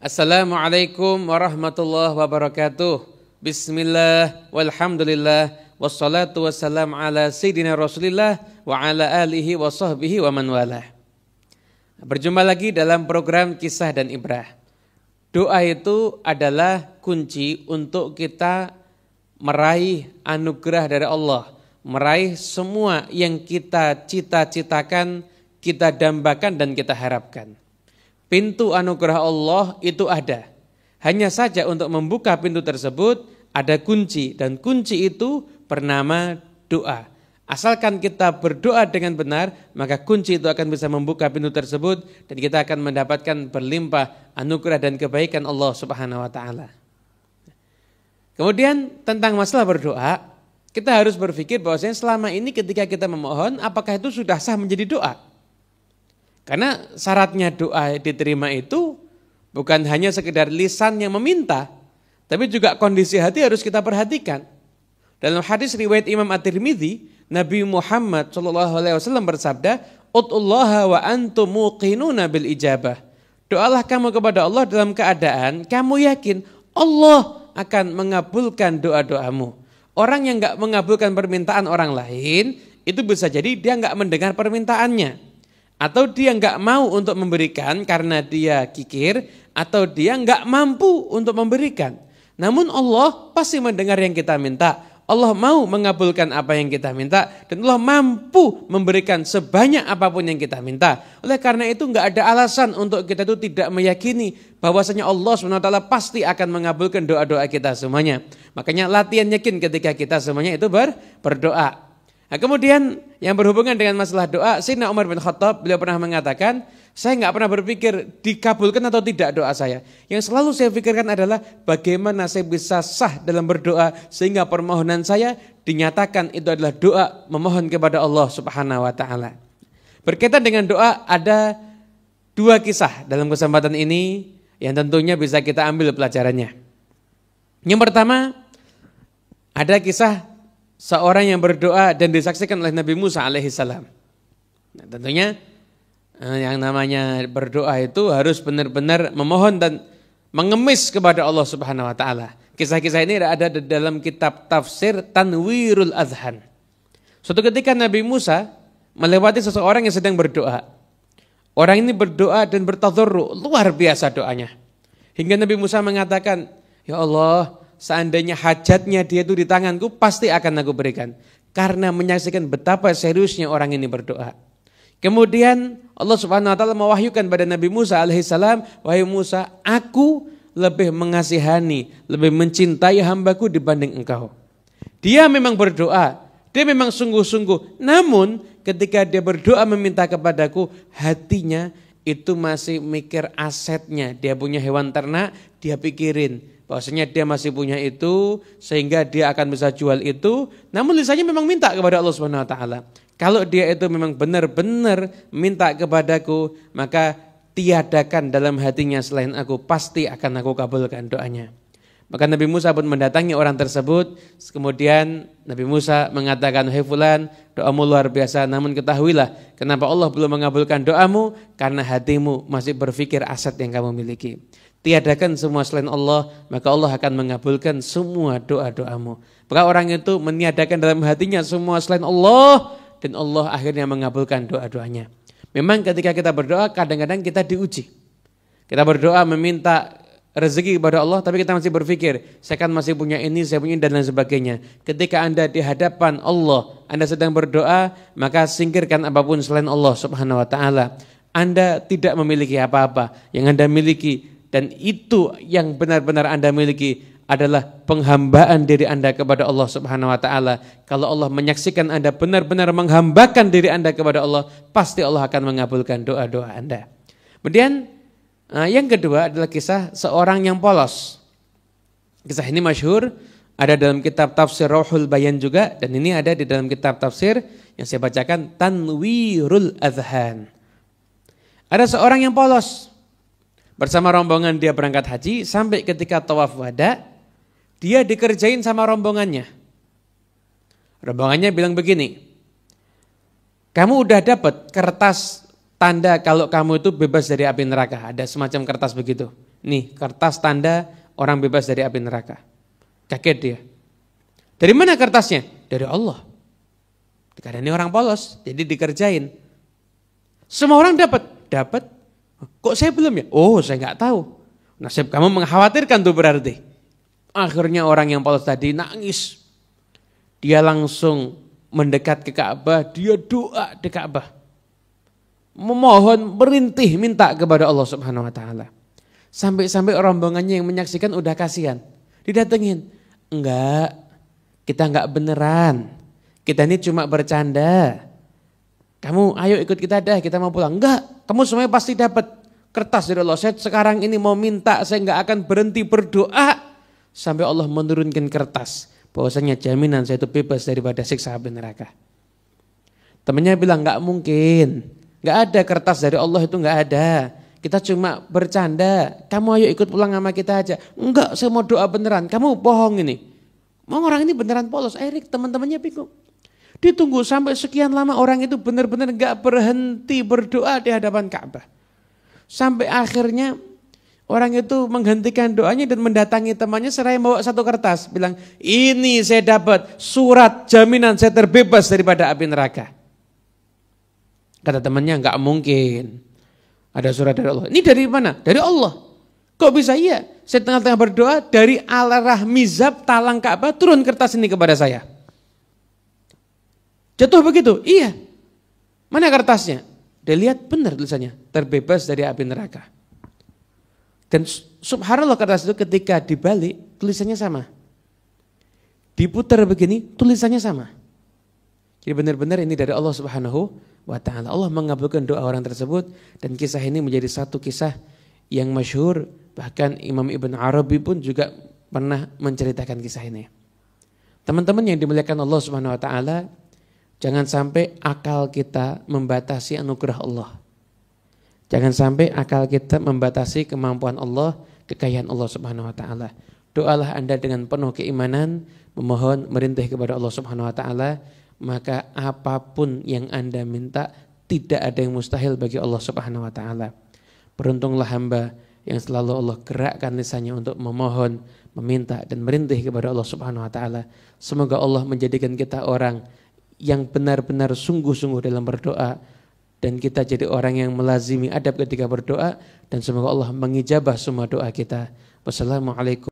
Assalamualaikum warahmatullahi wabarakatuh. Bismillah walhamdulillah wassalatu wassalam ala sayyidina Rasulillah wa ala alihi wa sahbihi wa man walah. Berjumpa lagi dalam program Kisah dan Ibrah. Doa itu adalah kunci untuk kita meraih anugerah dari Allah, meraih semua yang kita cita-citakan, kita dambakan dan kita harapkan. Pintu anugerah Allah itu ada. Hanya saja untuk membuka pintu tersebut ada kunci dan kunci itu bernama doa. Asalkan kita berdoa dengan benar, maka kunci itu akan bisa membuka pintu tersebut dan kita akan mendapatkan berlimpah anugerah dan kebaikan Allah Subhanahu wa taala. Kemudian tentang masalah berdoa, kita harus berpikir bahwasanya selama ini ketika kita memohon, apakah itu sudah sah menjadi doa? Karena syaratnya doa diterima itu bukan hanya sekedar lisan yang meminta, tapi juga kondisi hati harus kita perhatikan. Dalam hadis riwayat Imam At-Tirmidzi, Nabi Muhammad Shallallahu Alaihi Wasallam bersabda, "Utullaha wa antum muqinuna bil ijabah." Doalah kamu kepada Allah dalam keadaan kamu yakin Allah akan mengabulkan doa-doamu. Orang yang nggak mengabulkan permintaan orang lain, itu bisa jadi dia nggak mendengar permintaannya. Atau dia nggak mau untuk memberikan karena dia kikir, atau dia nggak mampu untuk memberikan. Namun Allah pasti mendengar yang kita minta. Allah mau mengabulkan apa yang kita minta dan Allah mampu memberikan sebanyak apapun yang kita minta. Oleh karena itu nggak ada alasan untuk kita itu tidak meyakini bahwasanya Allah SWT pasti akan mengabulkan doa-doa kita semuanya. Makanya latihan yakin ketika kita semuanya itu ber, berdoa. Nah, kemudian yang berhubungan dengan masalah doa, Sina Umar bin Khattab beliau pernah mengatakan, saya nggak pernah berpikir dikabulkan atau tidak doa saya. Yang selalu saya pikirkan adalah bagaimana saya bisa sah dalam berdoa sehingga permohonan saya dinyatakan itu adalah doa memohon kepada Allah Subhanahu wa taala. Berkaitan dengan doa ada dua kisah dalam kesempatan ini yang tentunya bisa kita ambil pelajarannya. Yang pertama ada kisah seorang yang berdoa dan disaksikan oleh Nabi Musa alaihissalam. Nah, tentunya eh, yang namanya berdoa itu harus benar-benar memohon dan mengemis kepada Allah Subhanahu wa taala. Kisah-kisah ini ada di dalam kitab tafsir Tanwirul Adhan. Suatu ketika Nabi Musa melewati seseorang yang sedang berdoa. Orang ini berdoa dan bertadharru, luar biasa doanya. Hingga Nabi Musa mengatakan, "Ya Allah, seandainya hajatnya dia itu di tanganku, pasti akan aku berikan. Karena menyaksikan betapa seriusnya orang ini berdoa. Kemudian Allah Subhanahu wa taala mewahyukan pada Nabi Musa alaihissalam, "Wahai Musa, aku lebih mengasihani, lebih mencintai hambaku dibanding engkau." Dia memang berdoa, dia memang sungguh-sungguh. Namun ketika dia berdoa meminta kepadaku, hatinya itu masih mikir asetnya. Dia punya hewan ternak, dia pikirin bahwasanya dia masih punya itu sehingga dia akan bisa jual itu namun lisannya memang minta kepada Allah Subhanahu wa taala kalau dia itu memang benar-benar minta kepadaku maka tiadakan dalam hatinya selain aku pasti akan aku kabulkan doanya maka Nabi Musa pun mendatangi orang tersebut kemudian Nabi Musa mengatakan hei fulan doamu luar biasa namun ketahuilah kenapa Allah belum mengabulkan doamu karena hatimu masih berpikir aset yang kamu miliki tiadakan semua selain Allah, maka Allah akan mengabulkan semua doa-doamu. Maka orang itu meniadakan dalam hatinya semua selain Allah, dan Allah akhirnya mengabulkan doa-doanya. Memang ketika kita berdoa, kadang-kadang kita diuji. Kita berdoa meminta rezeki kepada Allah, tapi kita masih berpikir, saya kan masih punya ini, saya punya ini, dan lain sebagainya. Ketika Anda di hadapan Allah, Anda sedang berdoa, maka singkirkan apapun selain Allah subhanahu wa ta'ala. Anda tidak memiliki apa-apa. Yang Anda miliki dan itu yang benar-benar Anda miliki adalah penghambaan diri Anda kepada Allah Subhanahu wa taala. Kalau Allah menyaksikan Anda benar-benar menghambakan diri Anda kepada Allah, pasti Allah akan mengabulkan doa-doa Anda. Kemudian eh, yang kedua adalah kisah seorang yang polos. Kisah ini masyhur ada dalam kitab tafsir Rohul Bayan juga dan ini ada di dalam kitab tafsir yang saya bacakan Tanwirul Azhan. Ada seorang yang polos. Bersama rombongan dia berangkat haji sampai ketika tawaf wada dia dikerjain sama rombongannya. Rombongannya bilang begini, kamu udah dapat kertas tanda kalau kamu itu bebas dari api neraka. Ada semacam kertas begitu. Nih kertas tanda orang bebas dari api neraka. Kaget dia. Dari mana kertasnya? Dari Allah. Karena ini orang polos, jadi dikerjain. Semua orang dapat, dapat, Kok saya belum ya? Oh saya nggak tahu. Nasib kamu mengkhawatirkan tuh berarti. Akhirnya orang yang Paulus tadi nangis. Dia langsung mendekat ke Ka'bah, dia doa di Ka'bah. Memohon, merintih, minta kepada Allah Subhanahu wa taala. Sampai-sampai rombongannya yang menyaksikan udah kasihan. Didatengin. Enggak, kita enggak beneran. Kita ini cuma bercanda. Kamu ayo ikut kita dah, kita mau pulang. Enggak, kamu semuanya pasti dapat kertas dari Allah. Saya sekarang ini mau minta, saya nggak akan berhenti berdoa sampai Allah menurunkan kertas. Bahwasanya jaminan saya itu bebas daripada siksa api neraka. Temannya bilang nggak mungkin, nggak ada kertas dari Allah itu nggak ada. Kita cuma bercanda. Kamu ayo ikut pulang sama kita aja. Enggak, saya mau doa beneran. Kamu bohong ini. Mau orang ini beneran polos. Erik, teman-temannya bingung. Ditunggu sampai sekian lama orang itu benar-benar gak berhenti berdoa di hadapan Ka'bah. Sampai akhirnya orang itu menghentikan doanya dan mendatangi temannya seraya bawa satu kertas. Bilang, ini saya dapat surat jaminan saya terbebas daripada api neraka. Kata temannya, gak mungkin. Ada surat dari Allah. Ini dari mana? Dari Allah. Kok bisa iya? Saya tengah-tengah berdoa dari al-rahmizab talang Ka'bah turun kertas ini kepada saya. Jatuh begitu? Iya. Mana kertasnya? Dia lihat benar tulisannya, terbebas dari api neraka. Dan subhanallah kertas itu ketika dibalik tulisannya sama. Diputar begini tulisannya sama. Jadi benar-benar ini dari Allah Subhanahu wa taala. Allah mengabulkan doa orang tersebut dan kisah ini menjadi satu kisah yang masyhur bahkan Imam Ibn Arabi pun juga pernah menceritakan kisah ini. Teman-teman yang dimuliakan Allah Subhanahu wa taala, Jangan sampai akal kita membatasi anugerah Allah. Jangan sampai akal kita membatasi kemampuan Allah, kekayaan Allah Subhanahu wa taala. Doalah Anda dengan penuh keimanan, memohon merintih kepada Allah Subhanahu wa taala, maka apapun yang Anda minta tidak ada yang mustahil bagi Allah Subhanahu wa taala. Beruntunglah hamba yang selalu Allah gerakkan lisannya untuk memohon, meminta dan merintih kepada Allah Subhanahu wa taala. Semoga Allah menjadikan kita orang yang benar-benar sungguh-sungguh dalam berdoa dan kita jadi orang yang melazimi adab ketika berdoa dan semoga Allah mengijabah semua doa kita. Wassalamualaikum